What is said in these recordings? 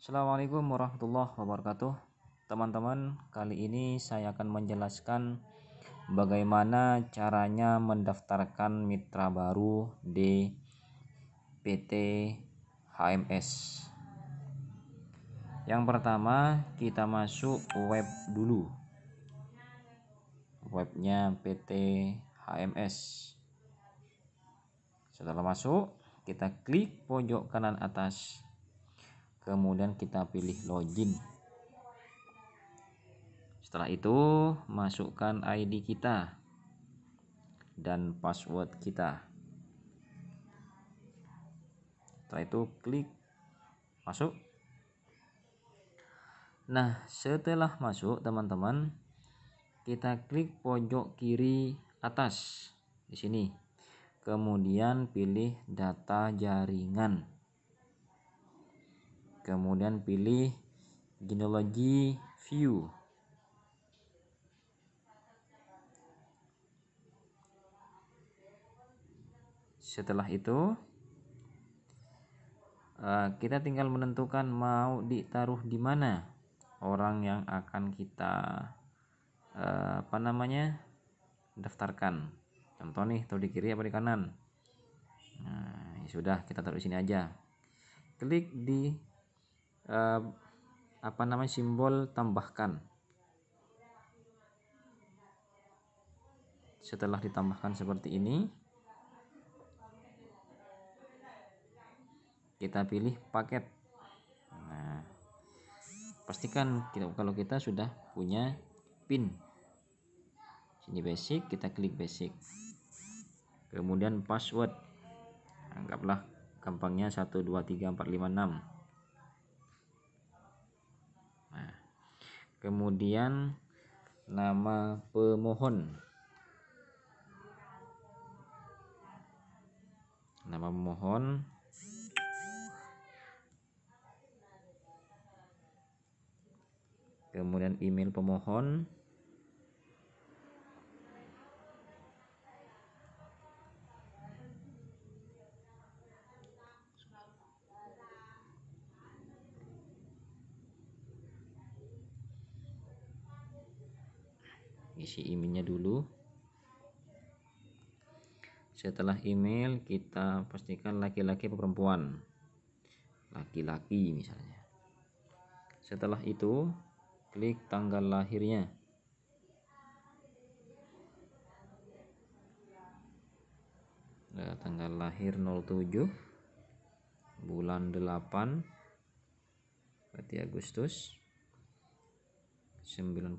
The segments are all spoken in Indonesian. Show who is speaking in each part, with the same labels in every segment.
Speaker 1: Assalamualaikum warahmatullahi wabarakatuh Teman-teman, kali ini saya akan menjelaskan bagaimana caranya mendaftarkan mitra baru di PT HMS Yang pertama, kita masuk web dulu Webnya PT HMS Setelah masuk, kita klik pojok kanan atas kemudian kita pilih login setelah itu masukkan ID kita dan password kita setelah itu klik masuk nah setelah masuk teman-teman kita klik pojok kiri atas di sini kemudian pilih data jaringan kemudian pilih genealogy view setelah itu eh, kita tinggal menentukan mau ditaruh di mana orang yang akan kita eh, apa namanya daftarkan contoh nih taruh di kiri apa di kanan nah ya sudah kita taruh di sini aja klik di eh, apa namanya simbol tambahkan setelah ditambahkan seperti ini kita pilih paket nah, pastikan kita, kalau kita sudah punya pin sini basic kita klik basic kemudian password anggaplah gampangnya 123456 kemudian nama pemohon nama pemohon kemudian email pemohon isi emailnya dulu setelah email kita pastikan laki-laki atau perempuan laki-laki misalnya setelah itu klik tanggal lahirnya ya, tanggal lahir 07 bulan 8 berarti Agustus 91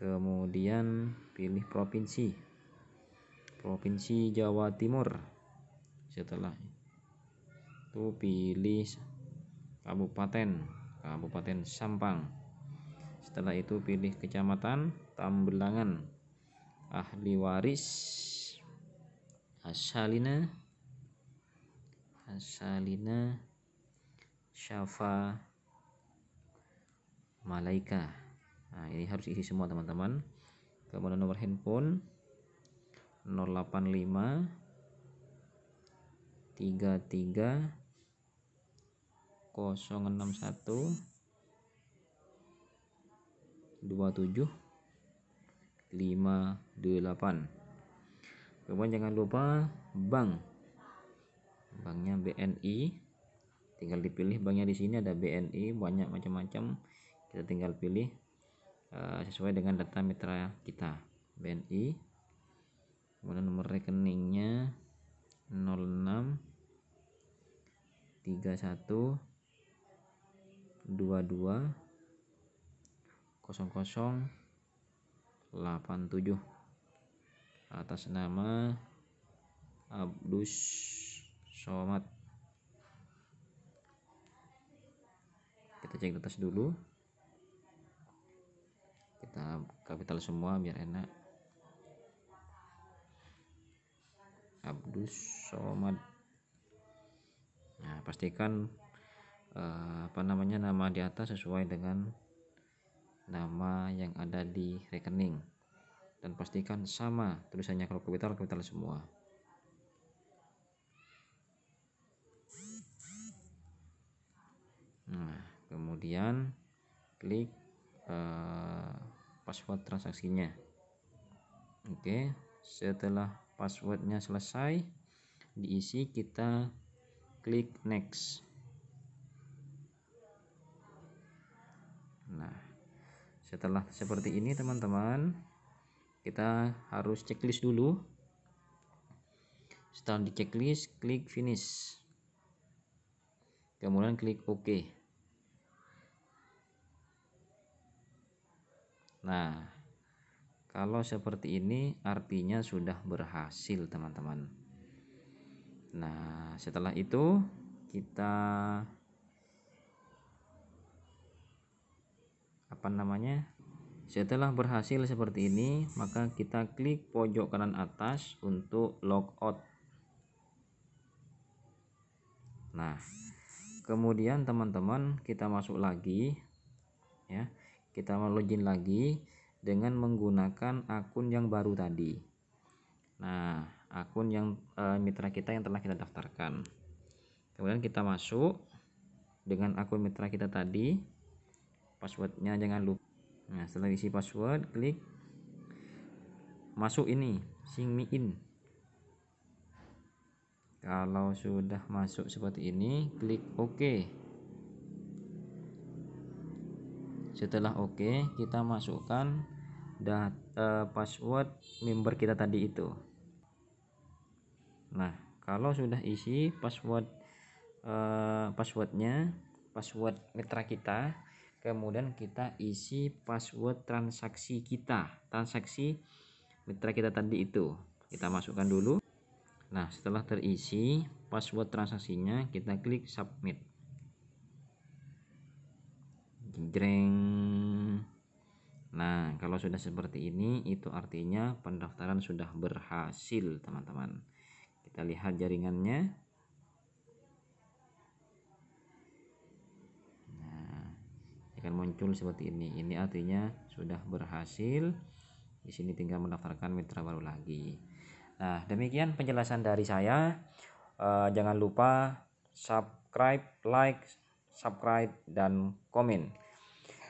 Speaker 1: kemudian pilih provinsi provinsi Jawa Timur setelah itu pilih kabupaten kabupaten Sampang setelah itu pilih kecamatan Tambelangan ahli waris Asalina Asalina Syafa Malaika nah ini harus isi semua teman-teman kemudian nomor handphone 085 33 061 27 58 kemudian jangan lupa bank banknya BNI tinggal dipilih banknya di sini ada BNI banyak macam-macam kita tinggal pilih Eh, sesuai dengan data mitra kita BNI kemudian nomor rekeningnya 06 31 22 00 87 atas nama Abdus Somad kita cek atas dulu kita kapital semua biar enak Abdus Somad nah pastikan eh, apa namanya nama di atas sesuai dengan nama yang ada di rekening dan pastikan sama tulisannya kalau kapital kapital semua nah kemudian klik eh, password transaksinya oke setelah passwordnya selesai diisi kita klik next nah setelah seperti ini teman-teman kita harus checklist dulu setelah di checklist klik finish kemudian klik OK Nah, kalau seperti ini artinya sudah berhasil teman-teman. Nah, setelah itu kita apa namanya? Setelah berhasil seperti ini, maka kita klik pojok kanan atas untuk logout. Nah, kemudian teman-teman kita masuk lagi ya kita login lagi dengan menggunakan akun yang baru tadi nah akun yang e, mitra kita yang telah kita daftarkan kemudian kita masuk dengan akun mitra kita tadi passwordnya jangan lupa nah setelah isi password klik masuk ini sing me in kalau sudah masuk seperti ini klik ok setelah oke okay, kita masukkan data eh, password member kita tadi itu nah kalau sudah isi password uh, passwordnya password mitra kita kemudian kita isi password transaksi kita transaksi mitra kita tadi itu kita masukkan dulu nah setelah terisi password transaksinya kita klik submit Jreng. Nah, kalau sudah seperti ini itu artinya pendaftaran sudah berhasil, teman-teman. Kita lihat jaringannya. Nah, akan muncul seperti ini. Ini artinya sudah berhasil. Di sini tinggal mendaftarkan mitra baru lagi. Nah, demikian penjelasan dari saya. e, jangan lupa subscribe, like, subscribe, dan komen.